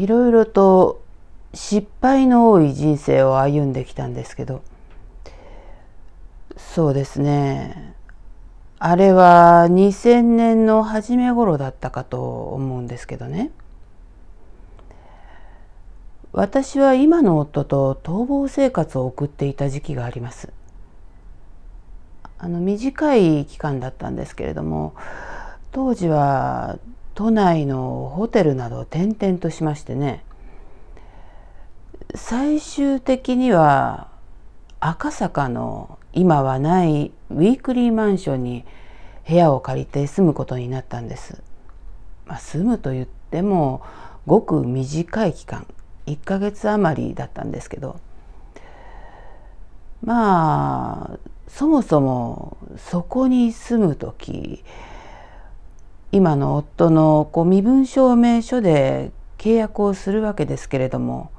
いろいろと失敗の多い人生を歩んできたんですけどそうですねあれは2000年の初め頃だったかと思うんですけどね私は今の夫と逃亡生活を送っていた時期がありますあの短い期間だったんですけれども当時は都内のホテルなどを転々としましてね最終的には赤坂の今はないウィークリーマンションに部屋を借りて住むことになったんです、まあ、住むと言ってもごく短い期間1ヶ月余りだったんですけどまあそもそもそこに住む時今の夫のこう身分証明書で契約をするわけですけれども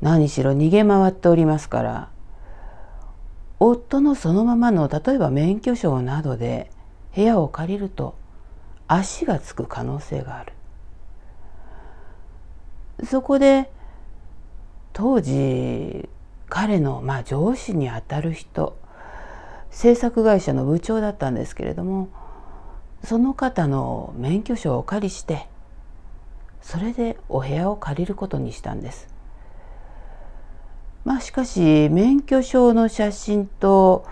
何しろ逃げ回っておりますから夫のそのままの例えば免許証などで部屋を借りると足がつく可能性があるそこで当時彼のまあ上司にあたる人制作会社の部長だったんですけれどもその方の免許証をお借りしてそれでお部屋を借りることにしたんです。まあしかし免許証の写真と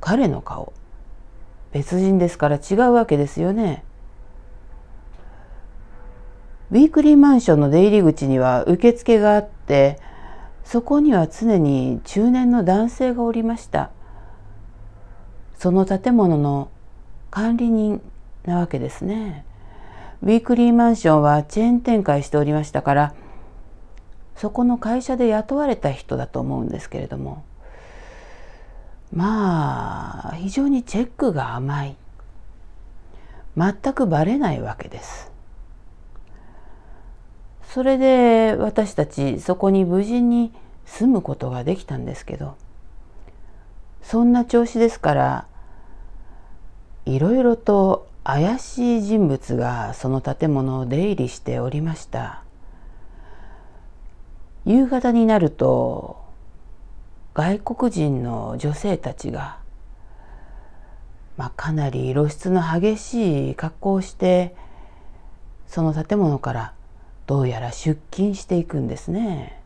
彼の顔別人ですから違うわけですよね。ウィークリーマンションの出入り口には受付があってそこには常に中年の男性がおりました。その建物の管理人なわけですね。ウィークリーマンションはチェーン展開しておりましたからそこの会社で雇われた人だと思うんですけれどもまあ非常にチェックが甘い全くバレないわけです。それで私たちそこに無事に住むことができたんですけどそんな調子ですからいろいろと怪しい人物がその建物を出入りしておりました夕方になると外国人の女性たちが、まあ、かなり露出の激しい格好をしてその建物からどうやら出勤していくんですね。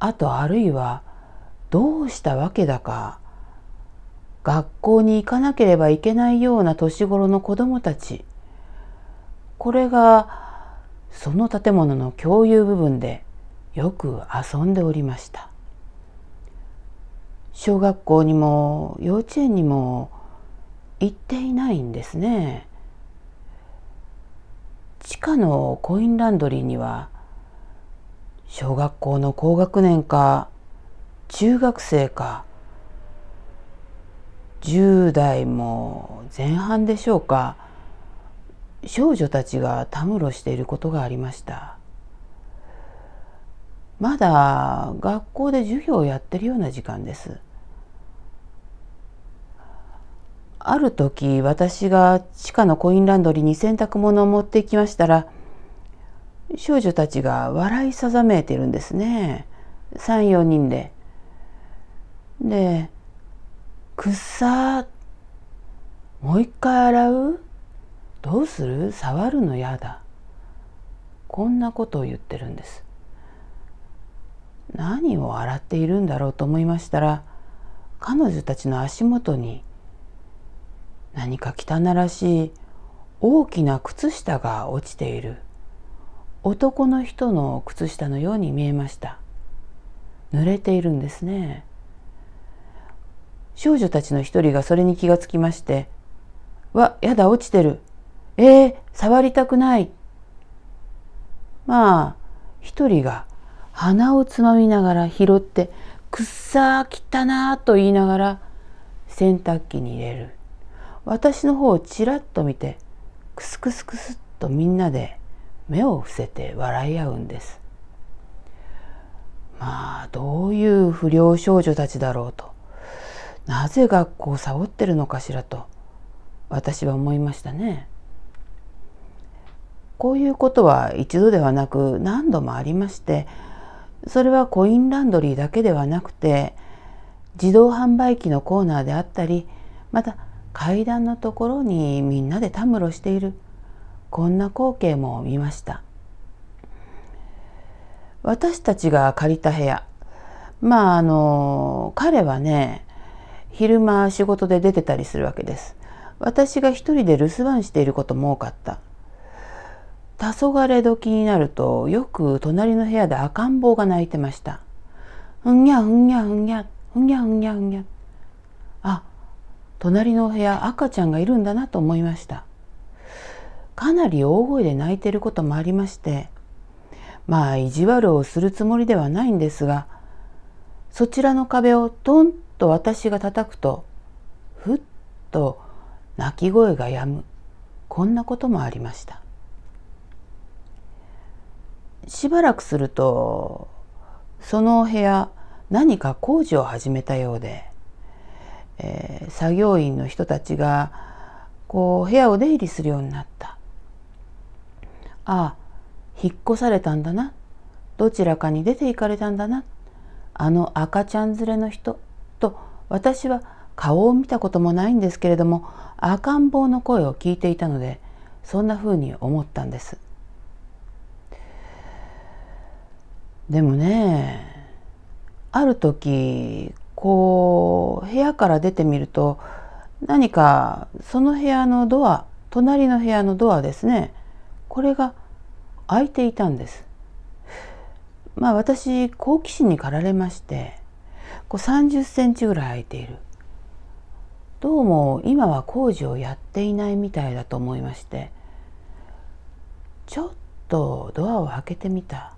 あとあるいはどうしたわけだか学校に行かなければいけないような年頃の子どもたちこれがその建物の共有部分でよく遊んでおりました小学校にも幼稚園にも行っていないんですね地下のコインランドリーには小学校の高学年か中学生か10代も前半でしょうか少女たちがたむろしていることがありましたまだ学校で授業をやってるような時間ですある時私が地下のコインランドリーに洗濯物を持ってきましたら少女たちが笑いさざめいてるんですね34人で。でくっさもう一回洗うどうする触るのやだこんなことを言ってるんです何を洗っているんだろうと思いましたら彼女たちの足元に何か汚らしい大きな靴下が落ちている男の人の靴下のように見えました濡れているんですね少女たちの一人がそれに気がつきまして、わ、やだ、落ちてる。えー、触りたくない。まあ、一人が鼻をつまみながら拾って、くっさー汚なーと言いながら洗濯機に入れる。私の方をちらっと見て、くすくすくすっとみんなで目を伏せて笑い合うんです。まあ、どういう不良少女たちだろうと。なぜ学校をサボってるのかしらと私は思いましたね。こういうことは一度ではなく何度もありましてそれはコインランドリーだけではなくて自動販売機のコーナーであったりまた階段のところにみんなでたむろしているこんな光景も見ました私たちが借りた部屋まああの彼はね昼間仕事で出てたりするわけです私が一人で留守番していることも多かった黄昏時になるとよく隣の部屋で赤ん坊が泣いてましたふんにゃふんにゃふんにゃふんにゃふんにゃふんにゃあ隣の部屋赤ちゃんがいるんだなと思いましたかなり大声で泣いてることもありましてまあ意地悪をするつもりではないんですがそちらの壁をトンと私が叩くとふっと泣き声がやむこんなこともありましたしばらくするとそのお部屋何か工事を始めたようで、えー、作業員の人たちがこう部屋を出入りするようになったああ引っ越されたんだなどちらかに出て行かれたんだなあの赤ちゃん連れの人と私は顔を見たこともないんですけれども赤ん坊の声を聞いていたのでそんなふうに思ったんですでもねある時こう部屋から出てみると何かその部屋のドア隣の部屋のドアですねこれが開いていたんですまあ私好奇心に駆られましてこう30センチぐらい空いているどうも今は工事をやっていないみたいだと思いましてちょっとドアを開けてみた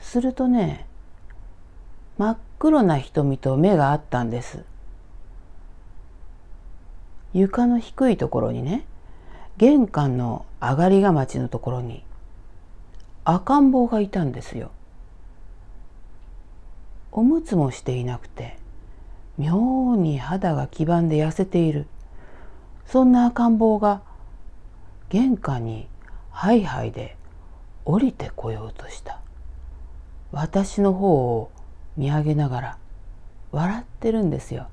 するとね真っ黒な瞳と目があったんです床の低いところにね玄関の上がりがまちのところに赤ん坊がいたんですよ。おむつもしていなくて妙に肌が黄ばんで痩せているそんな赤ん坊が玄関にハイハイで降りてこようとした私の方を見上げながら笑ってるんですよ。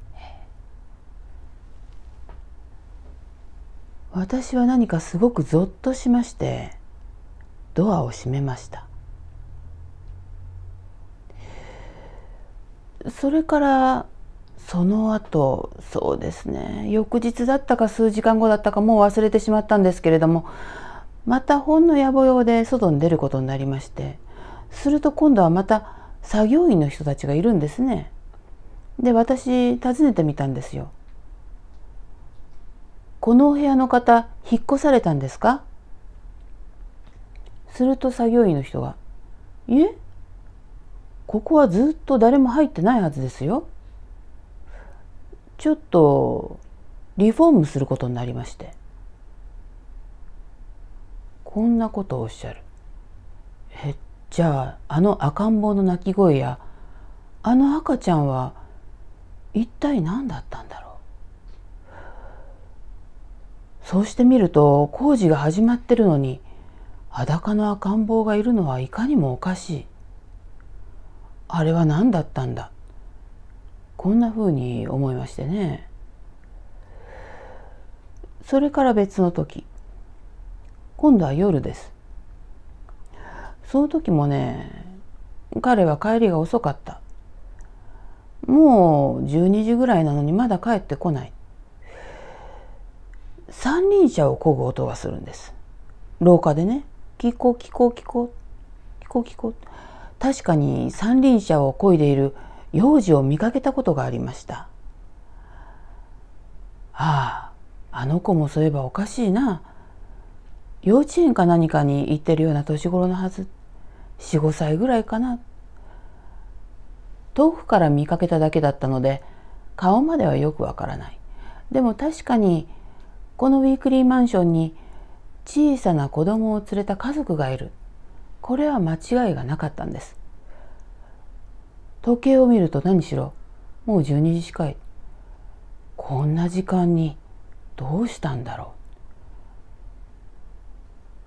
私は何かすごくぞっとしましてドアを閉めましたそれからその後そうですね翌日だったか数時間後だったかもう忘れてしまったんですけれどもまた本の野暮用で外に出ることになりましてすると今度はまた作業員の人たちがいるんですね。で私訪ねてみたんですよ。このお部屋の方引っ越されたんですかすると作業員の人が「いえここはずっと誰も入ってないはずですよ。ちょっとリフォームすることになりまして。こんなことをおっしゃる。え、じゃああの赤ん坊の泣き声やあの赤ちゃんは一体何だったんだろうそうしてみると工事が始まってるのに裸の赤ん坊がいるのはいかにもおかしいあれは何だったんだこんな風に思いましてねそれから別の時今度は夜ですその時もね彼は帰りが遅かったもう12時ぐらいなのにまだ帰ってこない三輪車を漕ぐ音がするんです廊下でね「聞こう聞こう聞こう聞こう聞こう」確かに三輪車を漕いでいる幼児を見かけたことがありました。ああ、あの子もそういえばおかしいな。幼稚園か何かに行ってるような年頃のはず。四五歳ぐらいかな。遠くから見かけただけだったので、顔まではよくわからない。でも確かに、このウィークリーマンションに小さな子供を連れた家族がいる。これは間違いがなかったんです時計を見ると何しろもう12時近いこんな時間にどうしたんだろ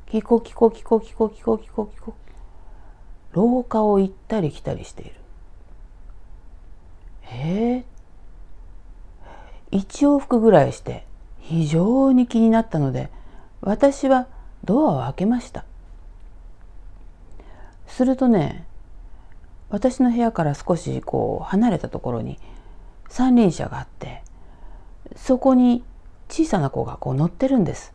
うキコキコキコキコキコキコキコ廊下を行ったり来たりしているえー、1往復ぐらいして非常に気になったので私はドアを開けましたするとね私の部屋から少しこう離れたところに三輪車があってそこに小さな子がこう乗ってるんです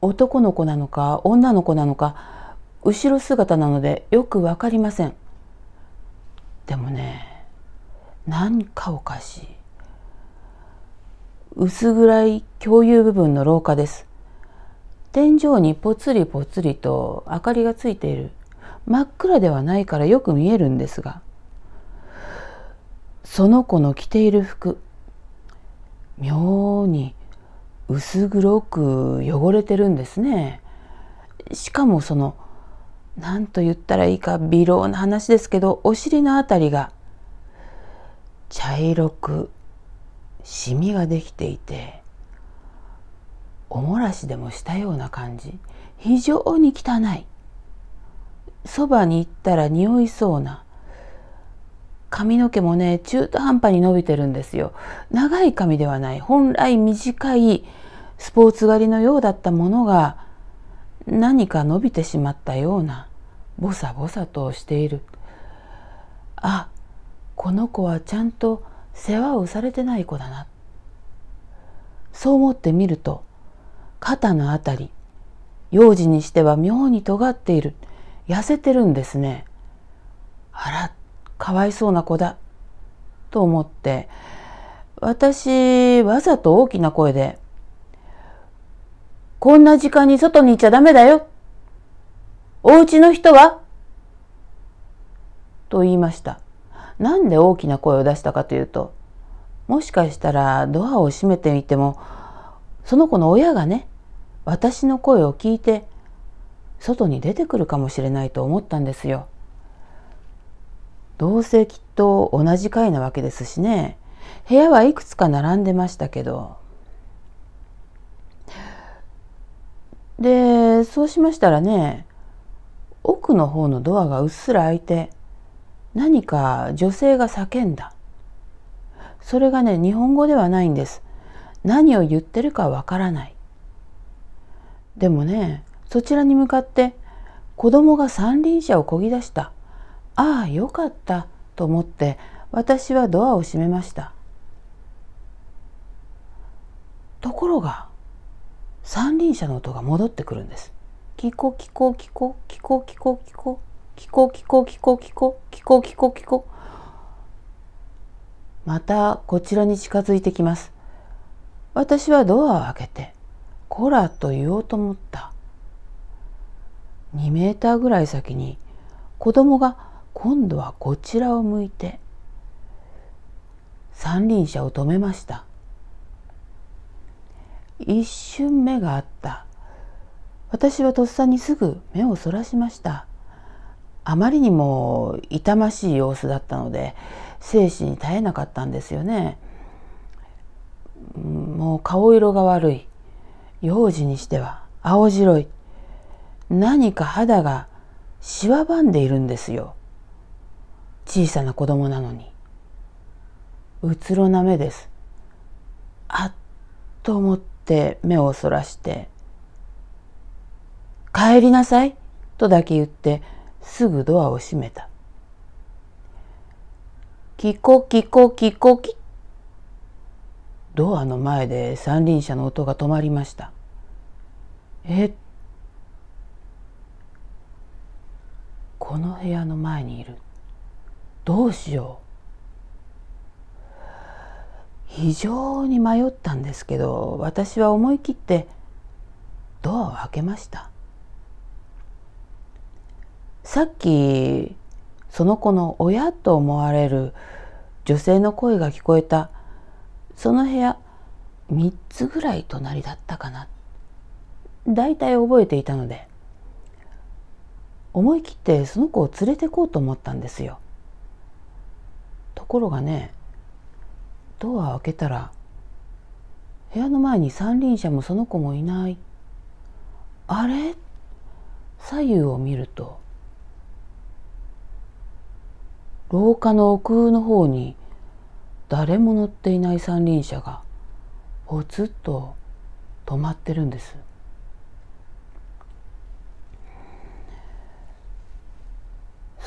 男の子なのか女の子なのか後ろ姿なのでよく分かりませんでもね何かおかしい薄暗い共有部分の廊下です天井にぽつりぽつりと明かりがついている真っ暗ではないからよく見えるんですがその子の着ている服妙に薄黒く汚れてるんですね。しかもその何と言ったらいいか微妙な話ですけどお尻のあたりが茶色くシミができていておもらしでもしたような感じ非常に汚いそばに行ったら匂いそうな髪の毛もね中途半端に伸びてるんですよ長い髪ではない本来短いスポーツ狩りのようだったものが何か伸びてしまったようなボサボサとしているあこの子はちゃんと世話をされてない子だなそう思ってみると肩の辺り幼児にしては妙に尖っている痩せてるんですね。あら、かわいそうな子だ。と思って、私、わざと大きな声で、こんな時間に外にいちゃダメだよ。お家の人はと言いました。なんで大きな声を出したかというと、もしかしたらドアを閉めてみても、その子の親がね、私の声を聞いて外に出てくるかもしれないと思ったんですよ。どうせきっと同じ階なわけですしね部屋はいくつか並んでましたけどでそうしましたらね奥の方のドアがうっすら開いて何か女性が叫んだそれがね日本語ではないんです何を言ってるかわからないでもねそちらに向かって子供が三輪車をこぎ出した。ああ、よかった。と思って私はドアを閉めました。ところが三輪車の音が戻ってくるんです。聞こ聞こ聞こ聞こ聞こ聞こ聞こ聞こ聞こ聞こ聞こ聞こ聞こまたこちらに近づいてきます。私はドアを開けて「こら」と言おうと思った。2メーターぐらい先に子供が今度はこちらを向いて三輪車を止めました一瞬目があった私はとっさにすぐ目をそらしましたあまりにも痛ましい様子だったので精死に耐えなかったんですよねもう顔色が悪い幼児にしては青白い何か肌がしわばんでいるんですよ小さな子供なのにうつろな目ですあっと思って目をそらして「帰りなさい」とだけ言ってすぐドアを閉めた「キコキコキコキ」ドアの前で三輪車の音が止まりましたえっこの部屋の前にいるどうしよう非常に迷ったんですけど私は思い切ってドアを開けましたさっきその子の親と思われる女性の声が聞こえたその部屋3つぐらい隣だったかなだいたい覚えていたので思い切ってその子を連れてこうと思ったんですよところがねドアを開けたら部屋の前に三輪車もその子もいないあれ左右を見ると廊下の奥の方に誰も乗っていない三輪車がぽつっと止まってるんです。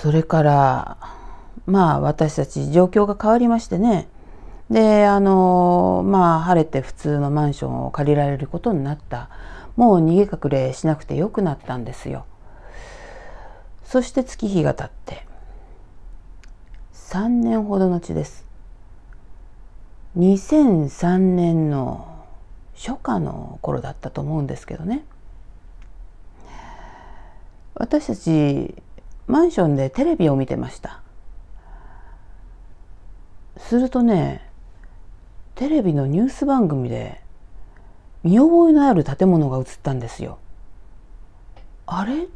それからまあ私たち状況が変わりましてねであのまあ晴れて普通のマンションを借りられることになったもう逃げ隠れしなくてよくなったんですよそして月日が経って3年ほどのちです2003年の初夏の頃だったと思うんですけどね私たちマンションでテレビを見てましたするとねテレビのニュース番組で見覚えのある建物が映ったんですよあれ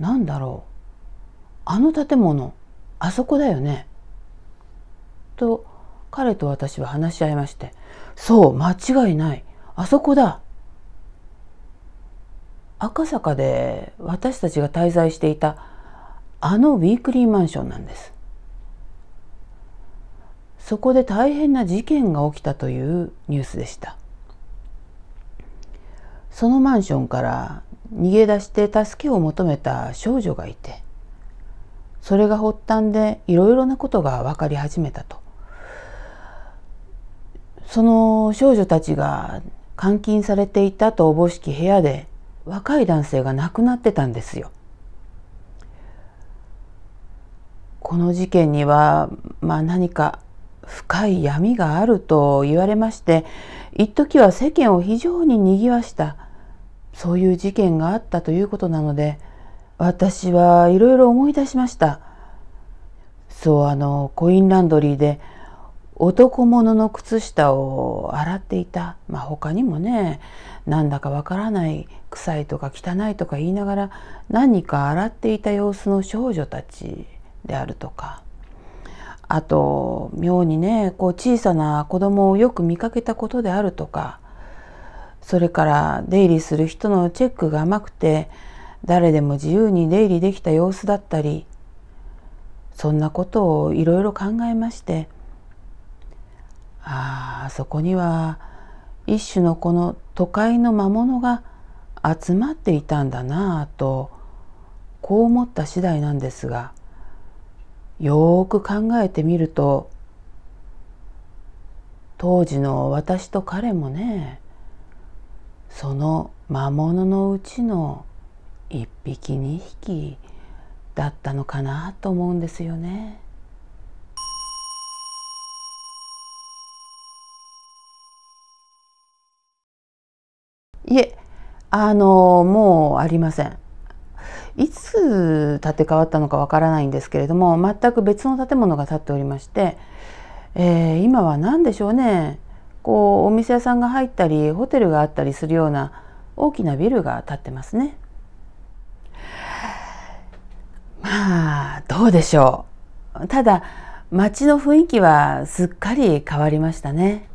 なんだろうあの建物あそこだよねと彼と私は話し合いましてそう間違いないあそこだ赤坂で私たちが滞在していたあのウィークリーマンションなんですそこで大変な事件が起きたというニュースでしたそのマンションから逃げ出して助けを求めた少女がいてそれが発端でいろいろなことが分かり始めたとその少女たちが監禁されていたとおぼしき部屋で若い男性が亡くなってたんですよ。この事件には、まあ、何か深い闇があると言われまして一時は世間を非常に賑わしたそういう事件があったということなので私はいろいろ思い出しましたそうあのコインランドリーで男物の靴下を洗っていた、まあ、他にもねなんだかわからない臭いとか汚いとか言いながら何か洗っていた様子の少女たちであるとかあと妙にねこう小さな子供をよく見かけたことであるとかそれから出入りする人のチェックが甘くて誰でも自由に出入りできた様子だったりそんなことをいろいろ考えましてあそこには一種のこの都会の魔物が集まっていたんだなあとこう思った次第なんですがよーく考えてみると当時の私と彼もねその魔物のうちの1匹2匹だったのかなと思うんですよね。いえあのもうありませんいつ建て替わったのかわからないんですけれども全く別の建物が建っておりまして、えー、今は何でしょうねこうお店屋さんが入ったりホテルがあったりするような大きなビルが建ってますねまあどうでしょうただ街の雰囲気はすっかり変わりましたね。